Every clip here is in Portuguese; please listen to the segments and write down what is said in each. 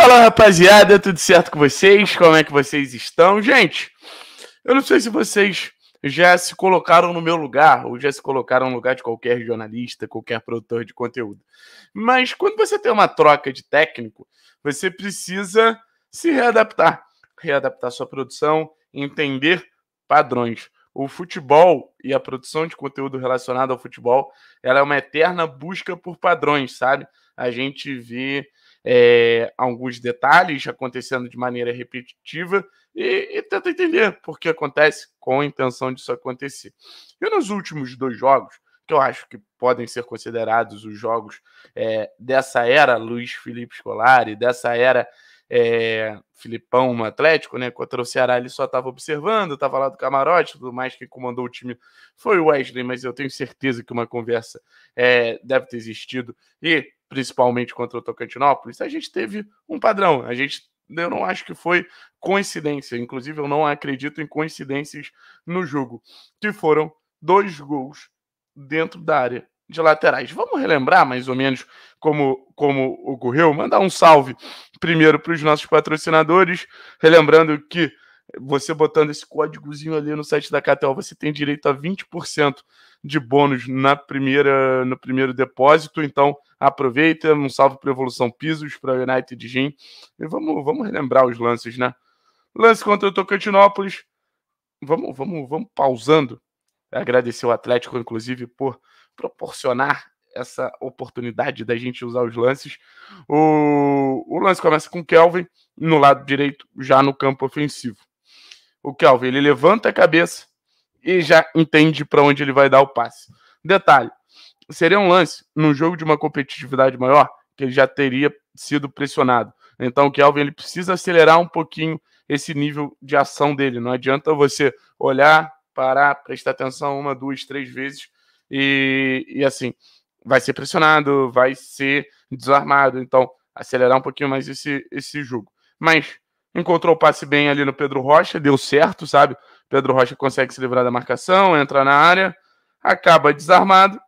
Fala rapaziada, tudo certo com vocês? Como é que vocês estão? Gente, eu não sei se vocês já se colocaram no meu lugar ou já se colocaram no lugar de qualquer jornalista, qualquer produtor de conteúdo. Mas quando você tem uma troca de técnico, você precisa se readaptar, readaptar sua produção, entender padrões. O futebol e a produção de conteúdo relacionado ao futebol, ela é uma eterna busca por padrões, sabe? A gente vê é, alguns detalhes acontecendo de maneira repetitiva e, e, tenta entender por que acontece com a intenção disso acontecer. E nos últimos dois jogos, que eu acho que podem ser considerados os jogos é, dessa era Luiz Felipe Scolari, dessa era é, Filipão no Atlético, né? Contra o Ceará ele só estava observando, estava lá do camarote, tudo mais, que comandou o time foi o Wesley, mas eu tenho certeza que uma conversa é, deve ter existido e principalmente contra o Tocantinópolis, a gente teve um padrão. A gente, eu não acho que foi coincidência. Inclusive, eu não acredito em coincidências no jogo, que foram dois gols dentro da área de laterais. Vamos relembrar mais ou menos como, como ocorreu? Mandar um salve primeiro para os nossos patrocinadores, relembrando que você botando esse códigozinho ali no site da Catel, você tem direito a 20% de bônus na primeira no primeiro depósito, então Aproveita, um salve para Evolução Pisos, para United Gym. E vamos, vamos relembrar os lances, né? Lance contra o Tocantinópolis. Vamos, vamos, vamos pausando. Agradecer o Atlético, inclusive, por proporcionar essa oportunidade da gente usar os lances. O, o lance começa com Kelvin no lado direito, já no campo ofensivo. O Kelvin ele levanta a cabeça e já entende para onde ele vai dar o passe. Detalhe: seria um lance num jogo de uma competitividade maior que ele já teria sido pressionado. Então o Kelvin ele precisa acelerar um pouquinho esse nível de ação dele. Não adianta você olhar, parar, prestar atenção uma, duas, três vezes e, e assim vai ser pressionado, vai ser desarmado. Então acelerar um pouquinho mais esse, esse jogo. Mas encontrou o passe bem ali no Pedro Rocha, deu certo, sabe? Pedro Rocha consegue se livrar da marcação, entra na área, acaba desarmado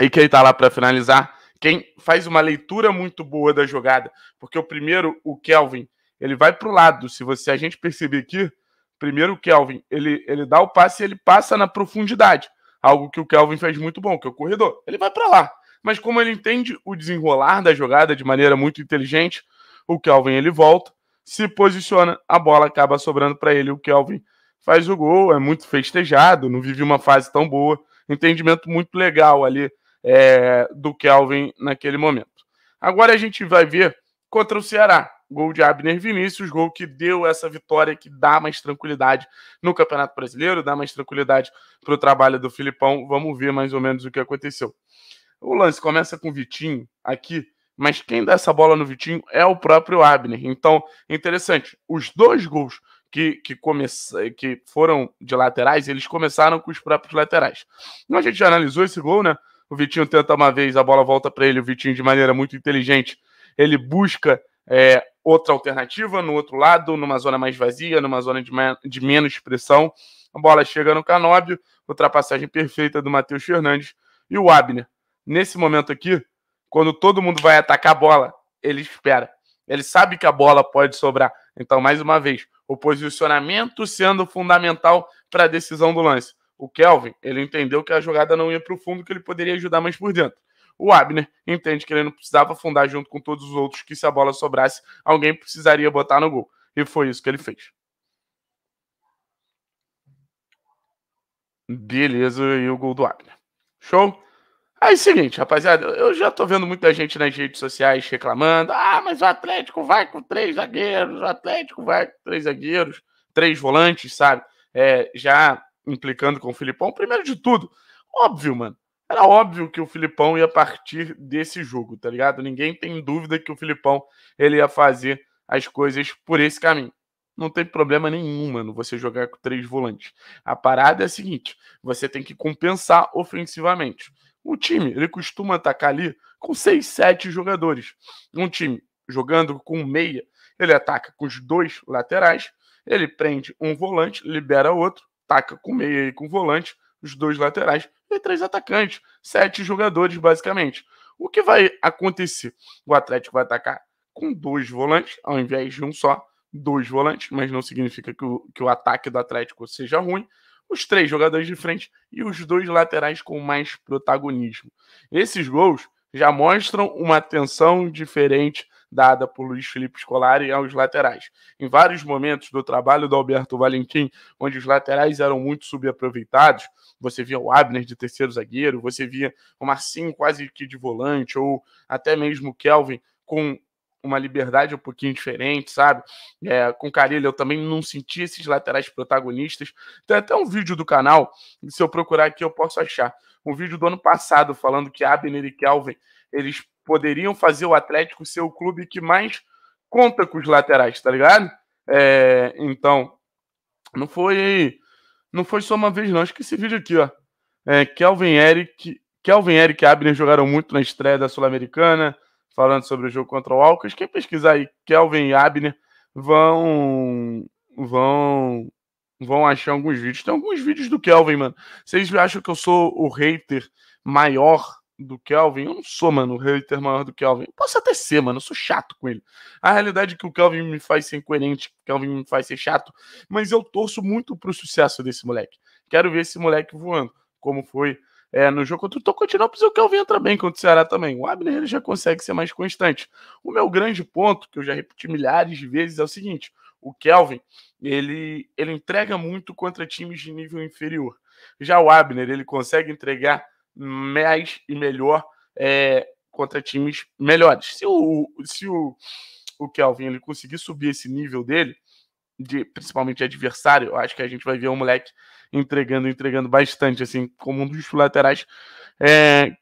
e quem está lá para finalizar, quem faz uma leitura muito boa da jogada, porque o primeiro, o Kelvin, ele vai para o lado. Se você a gente perceber aqui, primeiro o Kelvin, ele, ele dá o passe e ele passa na profundidade, algo que o Kelvin faz muito bom, que é o corredor. Ele vai para lá. Mas como ele entende o desenrolar da jogada de maneira muito inteligente, o Kelvin ele volta, se posiciona, a bola acaba sobrando para ele, o Kelvin faz o gol, é muito festejado, não vive uma fase tão boa, entendimento muito legal ali é, do Kelvin naquele momento. Agora a gente vai ver contra o Ceará. Gol de Abner Vinícius, gol que deu essa vitória, que dá mais tranquilidade no Campeonato Brasileiro, dá mais tranquilidade para o trabalho do Filipão. Vamos ver mais ou menos o que aconteceu. O lance começa com o Vitinho aqui, mas quem dá essa bola no Vitinho é o próprio Abner. Então, interessante, os dois gols que, que, comece, que foram de laterais, eles começaram com os próprios laterais. Então, a gente já analisou esse gol, né? O Vitinho tenta uma vez, a bola volta para ele. O Vitinho, de maneira muito inteligente, ele busca é, outra alternativa no outro lado, numa zona mais vazia, numa zona de, de menos pressão. A bola chega no Canóbio, ultrapassagem perfeita do Matheus Fernandes e o Abner. Nesse momento aqui, quando todo mundo vai atacar a bola, ele espera. Ele sabe que a bola pode sobrar. Então, mais uma vez, o posicionamento sendo fundamental para a decisão do lance. O Kelvin, ele entendeu que a jogada não ia para o fundo, que ele poderia ajudar mais por dentro. O Abner entende que ele não precisava afundar junto com todos os outros, que se a bola sobrasse, alguém precisaria botar no gol. E foi isso que ele fez. Beleza, e o gol do Abner. Show? Aí, seguinte, rapaziada, eu já tô vendo muita gente nas redes sociais reclamando. Ah, mas o Atlético vai com três zagueiros, o Atlético vai com três zagueiros, três volantes, sabe? É, já implicando com o Filipão. Primeiro de tudo, óbvio, mano. Era óbvio que o Filipão ia partir desse jogo, tá ligado? Ninguém tem dúvida que o Filipão ele ia fazer as coisas por esse caminho. Não tem problema nenhum, mano, você jogar com três volantes. A parada é a seguinte: você tem que compensar ofensivamente. O time, ele costuma atacar ali com seis, sete jogadores. Um time jogando com meia, ele ataca com os dois laterais, ele prende um volante, libera outro, taca com meia e com volante, os dois laterais e três atacantes, sete jogadores basicamente. O que vai acontecer? O Atlético vai atacar com dois volantes, ao invés de um só, dois volantes, mas não significa que o, que o ataque do Atlético seja ruim. Os três jogadores de frente e os dois laterais com mais protagonismo. Esses gols já mostram uma atenção diferente dada por Luiz Felipe Scolari aos laterais. Em vários momentos do trabalho do Alberto Valentim, onde os laterais eram muito subaproveitados, você via o Abner de terceiro zagueiro, você via o Marcinho quase que de volante, ou até mesmo o Kelvin com uma liberdade um pouquinho diferente, sabe? É, com Carilho eu também não senti esses laterais protagonistas. Tem até um vídeo do canal, se eu procurar aqui eu posso achar, um vídeo do ano passado falando que Abner e Kelvin eles poderiam fazer o Atlético ser o clube que mais conta com os laterais, tá ligado? É, então, não foi não foi só uma vez, não. Acho que esse vídeo aqui, ó. É, Kelvin Eric. Kelvin Eric e Abner jogaram muito na estreia da Sul-Americana, falando sobre o jogo contra o Alcas. Quem pesquisar aí, Kelvin e Abner vão. vão vão achar alguns vídeos. Tem alguns vídeos do Kelvin, mano. Vocês acham que eu sou o hater maior do Kelvin? Eu não sou, mano, o hater maior do Kelvin. Eu posso até ser, mano. Eu sou chato com ele. A realidade é que o Kelvin me faz ser incoerente, o Kelvin me faz ser chato. Mas eu torço muito pro sucesso desse moleque. Quero ver esse moleque voando, como foi é, no jogo contra o Tocantinópolis, o Kelvin entra bem contra o Ceará também. O Abner ele já consegue ser mais constante. O meu grande ponto, que eu já repeti milhares de vezes, é o seguinte: o Kelvin, ele, ele entrega muito contra times de nível inferior. Já o Abner, ele consegue entregar mais e melhor é, contra times melhores. Se o, se o, o Kelvin ele conseguir subir esse nível dele, de, principalmente de adversário, eu acho que a gente vai ver um moleque entregando, entregando bastante, assim, como um dos laterais é,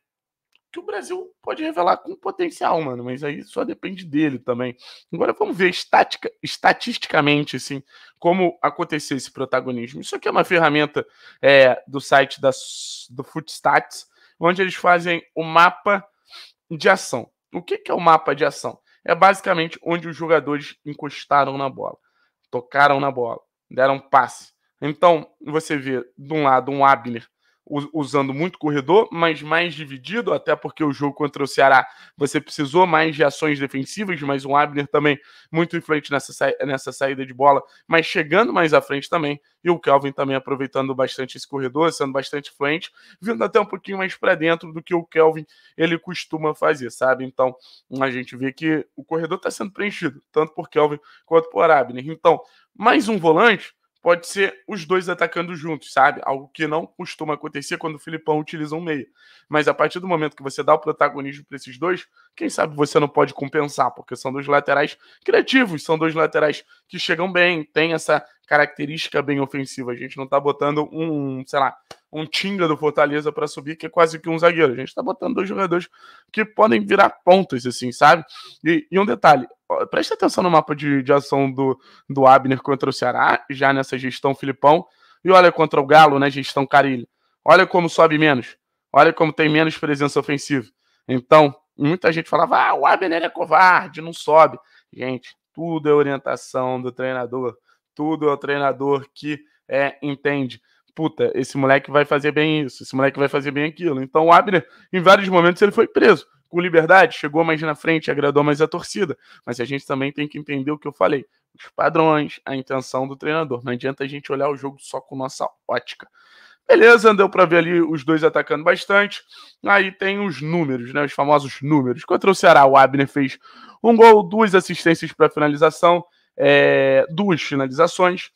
que o Brasil pode revelar com potencial, mano, mas aí só depende dele também. Agora vamos ver estática, estatisticamente, assim, como aconteceu esse protagonismo. Isso aqui é uma ferramenta é, do site da, do Footstats, onde eles fazem o mapa de ação. O que, que é o mapa de ação? É basicamente onde os jogadores encostaram na bola, tocaram na bola, deram passe. Então, você vê, de um lado, um Abner usando muito corredor, mas mais dividido, até porque o jogo contra o Ceará você precisou mais de ações defensivas, mas um Abner também muito influente nessa, sa nessa saída de bola, mas chegando mais à frente também, e o Kelvin também aproveitando bastante esse corredor, sendo bastante fluente, vindo até um pouquinho mais para dentro do que o Kelvin ele costuma fazer, sabe? Então a gente vê que o corredor está sendo preenchido, tanto por Kelvin quanto por Abner. Então, mais um volante pode ser os dois atacando juntos, sabe? Algo que não costuma acontecer quando o Filipão utiliza um meia. Mas a partir do momento que você dá o protagonismo para esses dois, quem sabe você não pode compensar, porque são dois laterais criativos, são dois laterais que chegam bem, têm essa característica bem ofensiva. A gente não está botando um, sei lá, um Tinga do Fortaleza para subir, que é quase que um zagueiro. A gente está botando dois jogadores que podem virar pontas, assim, sabe? E, e um detalhe, preste presta atenção no mapa de, de ação do, do Abner contra o Ceará, já nessa gestão Filipão, e olha contra o Galo, né, gestão Carilho. Olha como sobe menos, olha como tem menos presença ofensiva. Então, muita gente falava, ah, o Abner é covarde, não sobe. Gente, tudo é orientação do treinador, tudo é o treinador que é, entende puta, esse moleque vai fazer bem isso, esse moleque vai fazer bem aquilo. Então o Abner, em vários momentos, ele foi preso. Com liberdade, chegou mais na frente, agradou mais a torcida. Mas a gente também tem que entender o que eu falei: os padrões, a intenção do treinador. Não adianta a gente olhar o jogo só com nossa ótica. Beleza, deu para ver ali os dois atacando bastante. Aí tem os números, né? Os famosos números. Contra o Ceará, o Abner fez um gol, duas assistências para finalização, é, duas finalizações,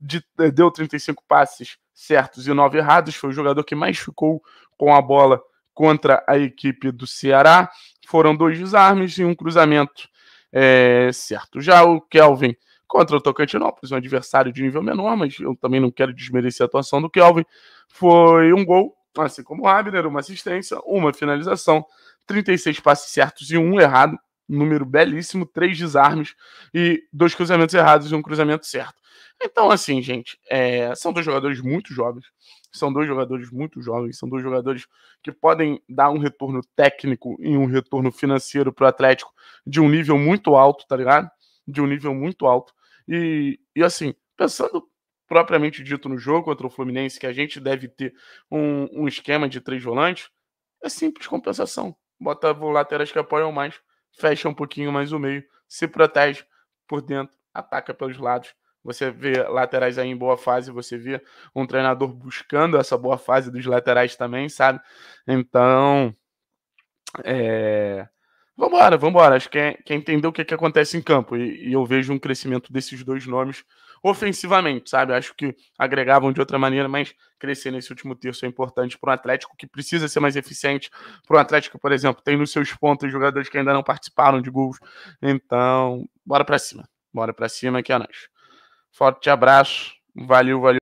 de, deu 35 passes certos e nove errados. Foi o jogador que mais ficou com a bola contra a equipe do Ceará. Foram dois desarmes e um cruzamento é, certo. Já o Kelvin contra o Tocantinópolis, um adversário de nível menor, mas eu também não quero desmerecer a atuação do Kelvin. Foi um gol, assim como o Abner, uma assistência, uma finalização, 36 passes certos e um errado. Número belíssimo, três desarmes e dois cruzamentos errados e um cruzamento certo. Então, assim, gente, é, são dois jogadores muito jovens. São dois jogadores muito jovens, são dois jogadores que podem dar um retorno técnico e um retorno financeiro para o Atlético de um nível muito alto, tá ligado? De um nível muito alto. E, e assim, pensando propriamente dito no jogo contra o Fluminense, que a gente deve ter um, um esquema de três volantes, é simples compensação. Bota laterais que apoiam mais, fecha um pouquinho mais o meio, se protege por dentro, ataca pelos lados você vê laterais aí em boa fase, você vê um treinador buscando essa boa fase dos laterais também, sabe? Então, é... Vambora, vambora. Acho que é, que é entender o que, que acontece em campo. E, e, eu vejo um crescimento desses dois nomes ofensivamente, sabe? Acho que agregavam de outra maneira, mas crescer nesse último terço é importante para um Atlético que precisa ser mais eficiente. Para um Atlético, por exemplo, tem nos seus pontos jogadores que ainda não participaram de gols. Então, bora para cima. Bora para cima que é nós. Forte abraço. Valeu, valeu.